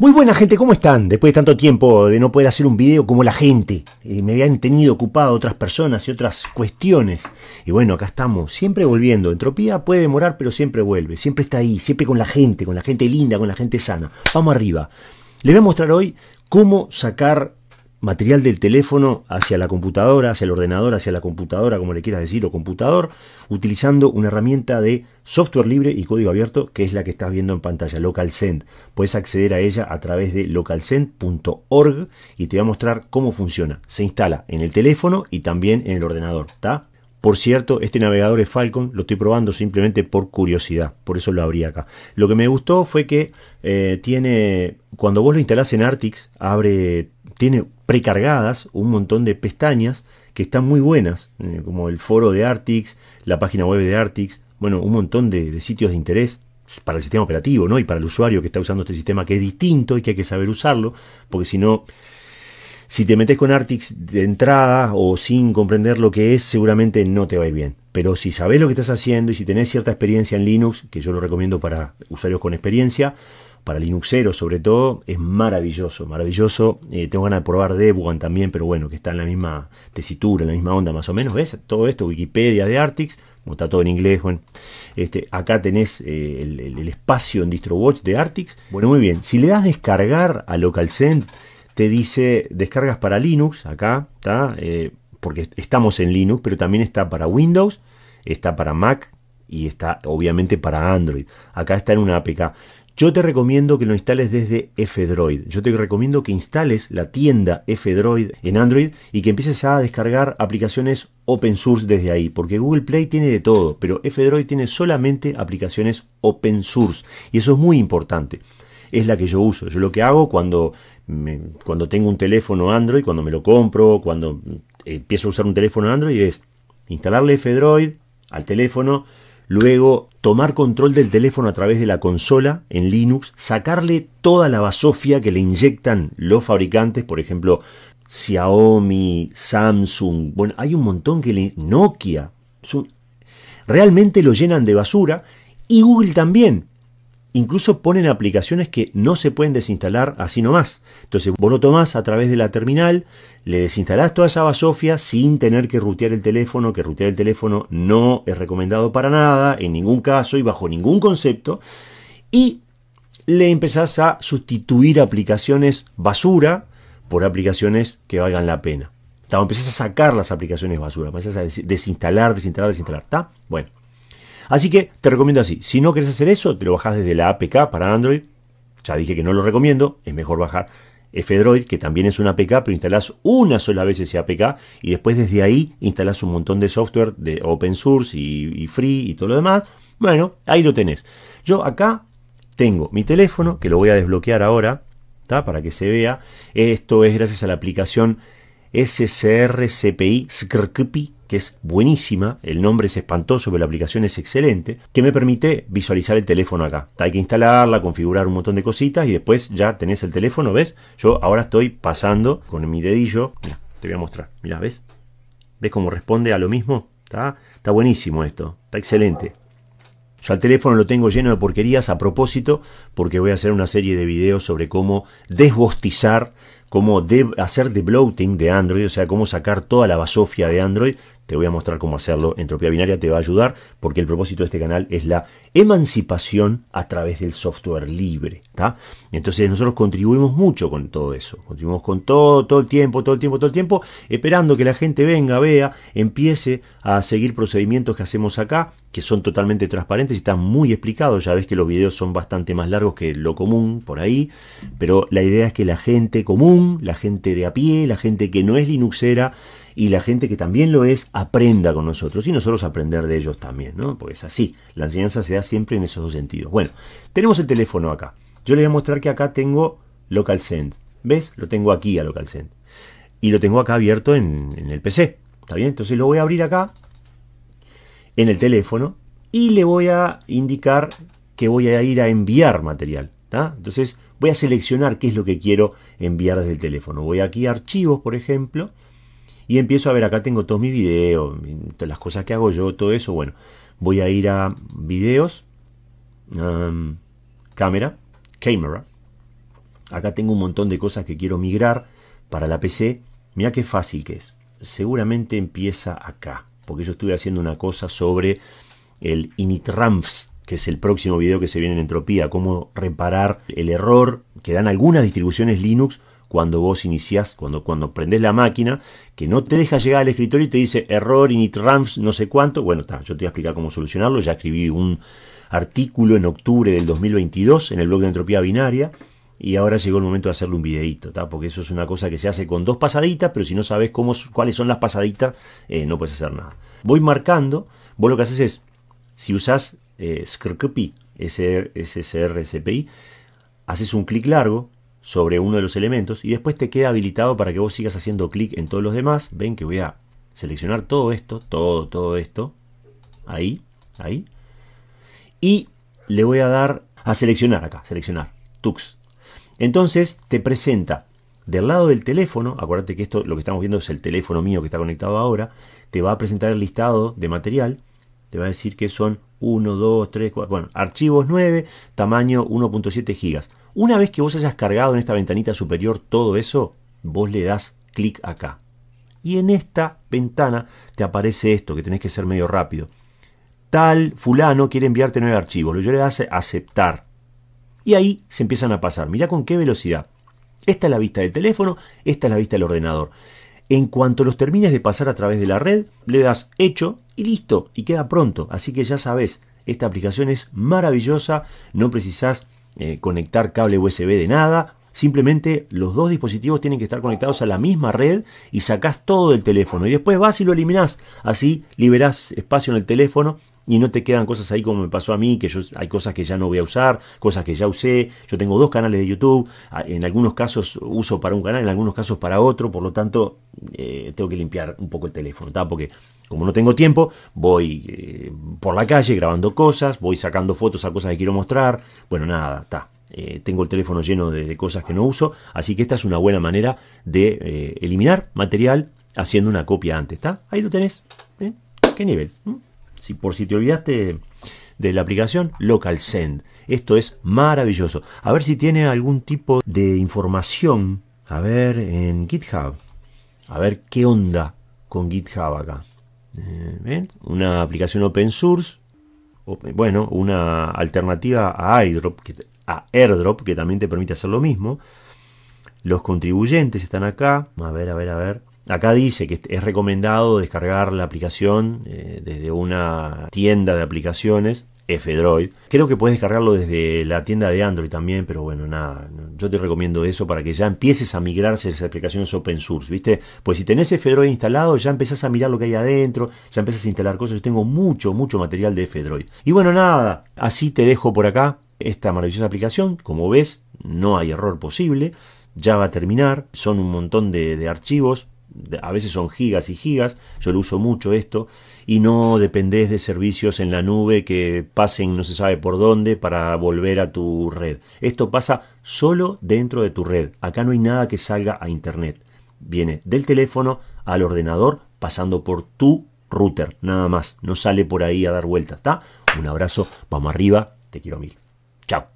Muy buena gente, ¿cómo están? Después de tanto tiempo de no poder hacer un video como la gente, me habían tenido ocupado otras personas y otras cuestiones. Y bueno, acá estamos, siempre volviendo. Entropía puede demorar, pero siempre vuelve, siempre está ahí, siempre con la gente, con la gente linda, con la gente sana. Vamos arriba. Les voy a mostrar hoy cómo sacar material del teléfono hacia la computadora, hacia el ordenador, hacia la computadora, como le quieras decir, o computador, utilizando una herramienta de software libre y código abierto, que es la que estás viendo en pantalla, LocalSend. Puedes acceder a ella a través de localsend.org y te voy a mostrar cómo funciona. Se instala en el teléfono y también en el ordenador, ¿está? Por cierto, este navegador es Falcon, lo estoy probando simplemente por curiosidad, por eso lo abrí acá. Lo que me gustó fue que eh, tiene, cuando vos lo instalás en Artix, abre tiene precargadas un montón de pestañas que están muy buenas, eh, como el foro de Artix, la página web de Artix, bueno, un montón de, sitios de interés para el sistema operativo, ¿no? Y para el usuario que está usando este sistema que es distinto y que hay que saber usarlo, porque si no, si te metes con Artix de entrada o sin comprender lo que es, seguramente no te va a ir bien. Pero si sabes lo que estás haciendo y si tenés cierta experiencia en Linux, que yo lo recomiendo para usuarios con experiencia, para 0 sobre todo, es maravilloso, maravilloso. Eh, tengo ganas de probar Debian también, pero bueno, que está en la misma tesitura, en la misma onda más o menos. ¿Ves? Todo esto, Wikipedia de Artix, como está todo en inglés, Este, acá tenés eh, el, espacio en DistroWatch de Artix. Bueno, muy bien. Si le das descargar a LocalSend, te dice descargas para Linux, acá, ¿está? Eh, porque estamos en Linux, pero también está para Windows, está para Mac y está obviamente para Android. Acá está en una APK. Yo te recomiendo que lo instales desde F-Droid. Yo te recomiendo que instales la tienda F-Droid en Android y que empieces a descargar aplicaciones open source desde ahí, porque Google Play tiene de todo, pero F-Droid tiene solamente aplicaciones open source y eso es muy importante. Es la que yo uso. Yo lo que hago cuando, cuando tengo un teléfono Android, cuando me lo compro, cuando empiezo a usar un teléfono Android es instalarle F-Droid al teléfono, luego tomar control del teléfono a través de la consola en Linux, sacarle toda la basofia que le inyectan los fabricantes, por ejemplo, Xiaomi, Samsung, bueno, hay un montón que le... Nokia, realmente lo llenan de basura y Google también. Incluso ponen aplicaciones que no se pueden desinstalar así nomás. Entonces vos lo tomás a través de la terminal, le desinstalás toda esa basofia sin tener que rutear el teléfono, que rutear el teléfono no es recomendado para nada, en ningún caso y bajo ningún concepto. Y le empezás a sustituir aplicaciones basura por aplicaciones que valgan la pena. Está, empezás a sacar las aplicaciones basura, empezás a desinstalar, desinstalar, desinstalar. ¿Está? Bueno. Así que te recomiendo así. Si no querés hacer eso, te lo bajás desde la APK para Android. Ya dije que no lo recomiendo, es mejor bajar F-Droid, que también es una APK, pero instalás una sola vez ese APK y después desde ahí instalás un montón de software de open source y, free y todo lo demás. Bueno, ahí lo tenés. Yo acá tengo mi teléfono, que lo voy a desbloquear ahora, para que se vea. Esto es gracias a la aplicación SCRCPI que es buenísima, el nombre es espantoso, pero la aplicación es excelente, que me permite visualizar el teléfono acá. Hay que instalarla, configurar un montón de cositas y después ya tenés el teléfono, ¿ves? Yo ahora estoy pasando con mi dedillo, te voy a mostrar, Mira, ¿ves? ¿Ves cómo responde a lo mismo? Está, está buenísimo esto, está excelente. Yo al teléfono lo tengo lleno de porquerías a propósito porque voy a hacer una serie de videos sobre cómo desbostizar, cómo hacer de bloating de Android, o sea, cómo sacar toda la basofia de Android te voy a mostrar cómo hacerlo. Entropía binaria te va a ayudar porque el propósito de este canal es la emancipación a través del software libre. ¿ta? Entonces nosotros contribuimos mucho con todo eso. Contribuimos con todo, todo el tiempo, todo el tiempo, todo el tiempo, esperando que la gente venga, vea, empiece a seguir procedimientos que hacemos acá, que son totalmente transparentes y están muy explicados. Ya ves que los videos son bastante más largos que lo común por ahí, pero la idea es que la gente común, la gente de a pie, la gente que no es linuxera, y la gente que también lo es aprenda con nosotros y nosotros aprender de ellos también, ¿no? Porque es así, la enseñanza se da siempre en esos dos sentidos. Bueno, tenemos el teléfono acá. Yo le voy a mostrar que acá tengo Local Send. ¿Ves? Lo tengo aquí a Local Send. Y lo tengo acá abierto en, el PC. ¿Está bien? Entonces lo voy a abrir acá en el teléfono y le voy a indicar que voy a ir a enviar material. Entonces voy a seleccionar qué es lo que quiero enviar desde el teléfono. Voy aquí a archivos, por ejemplo, y empiezo a ver, acá tengo todos mis videos, las cosas que hago yo, todo eso. Bueno, voy a ir a videos, cámara, camera. Acá tengo un montón de cosas que quiero migrar para la PC. Mira qué fácil que es. Seguramente empieza acá, porque yo estuve haciendo una cosa sobre el initramps, que es el próximo video que se viene en Entropía, cómo reparar el error que dan algunas distribuciones Linux cuando vos iniciás, cuando, cuando prendés la máquina, que no te deja llegar al escritorio y te dice error, init no sé cuánto. Bueno, yo te voy a explicar cómo solucionarlo. Ya escribí un artículo en octubre del 2022 en el blog de Entropía Binaria. Y ahora llegó el momento de hacerle un videíto, porque eso es una cosa que se hace con dos pasaditas, pero si no sabes cómo, cuáles son las pasaditas, eh, no puedes hacer nada. Voy marcando, vos lo que haces es, si usás eh, SCRCPI, haces un clic largo, sobre uno de los elementos y después te queda habilitado para que vos sigas haciendo clic en todos los demás. Ven que voy a seleccionar todo esto, todo, todo esto. Ahí, ahí. Y le voy a dar a seleccionar acá, seleccionar, Tux. Entonces te presenta del lado del teléfono, acuérdate que esto lo que estamos viendo es el teléfono mío que está conectado ahora, te va a presentar el listado de material, te va a decir que son 1, 2, 3, 4, bueno, archivos 9, tamaño 1.7 gigas. Una vez que vos hayas cargado en esta ventanita superior todo eso, vos le das clic acá. Y en esta ventana te aparece esto, que tenés que ser medio rápido. Tal fulano quiere enviarte nueve archivos. Yo le das aceptar. Y ahí se empiezan a pasar. Mirá con qué velocidad. Esta es la vista del teléfono, esta es la vista del ordenador. En cuanto los termines de pasar a través de la red, le das hecho y listo, y queda pronto. Así que ya sabes, esta aplicación es maravillosa, no precisás eh, conectar cable USB de nada. Simplemente los dos dispositivos tienen que estar conectados a la misma red y sacás todo del teléfono. Y después vas y lo eliminás. Así liberás espacio en el teléfono y no te quedan cosas ahí como me pasó a mí, que hay cosas que ya no voy a usar, cosas que ya usé, yo tengo dos canales de YouTube, ah, en algunos casos uso para un canal, en algunos casos para otro, por lo tanto eh, tengo que limpiar un poco el teléfono, porque como no tengo tiempo, voy, eh, por la calle grabando cosas, voy sacando fotos a cosas que quiero mostrar. Bueno, nada, está. Eh, tengo el teléfono lleno de, cosas que no uso, así que esta es una buena manera de eh, eliminar material haciendo una copia antes, ¿está? Ahí lo tenés. ¿eh? ¿Qué nivel? ¿Mm? Si por si te olvidaste de la aplicación Local Send. Esto es maravilloso. A ver si tiene algún tipo de información. A ver en GitHub. A ver qué onda con GitHub acá. Eh, una aplicación open source, bueno, una alternativa a airdrop, que, a airdrop, que también te permite hacer lo mismo. Los contribuyentes están acá. A ver, a ver, a ver. Acá dice que es recomendado descargar la aplicación eh, desde una tienda de aplicaciones F-Droid. Creo que puedes descargarlo desde la tienda de Android también, pero bueno, nada, yo te recomiendo eso para que ya empieces a migrarse las aplicaciones open source, ¿viste? Pues si tenés F-Droid instalado, ya empezás a mirar lo que hay adentro, ya empezás a instalar cosas. Yo tengo mucho, mucho material de F-Droid. Y bueno, nada, así te dejo por acá esta maravillosa aplicación. Como ves, no hay error posible. Ya va a terminar, son un montón de, de archivos, a veces son gigas y gigas, yo lo uso mucho esto y no dependés de servicios en la nube que pasen no se sabe por dónde para volver a tu red. Esto pasa solo dentro de tu red. Acá no hay nada que salga a Internet. Viene del teléfono al ordenador pasando por tu router, nada más. No sale por ahí a dar vueltas, ¿está? Un abrazo, vamos arriba, te quiero mil. Chao.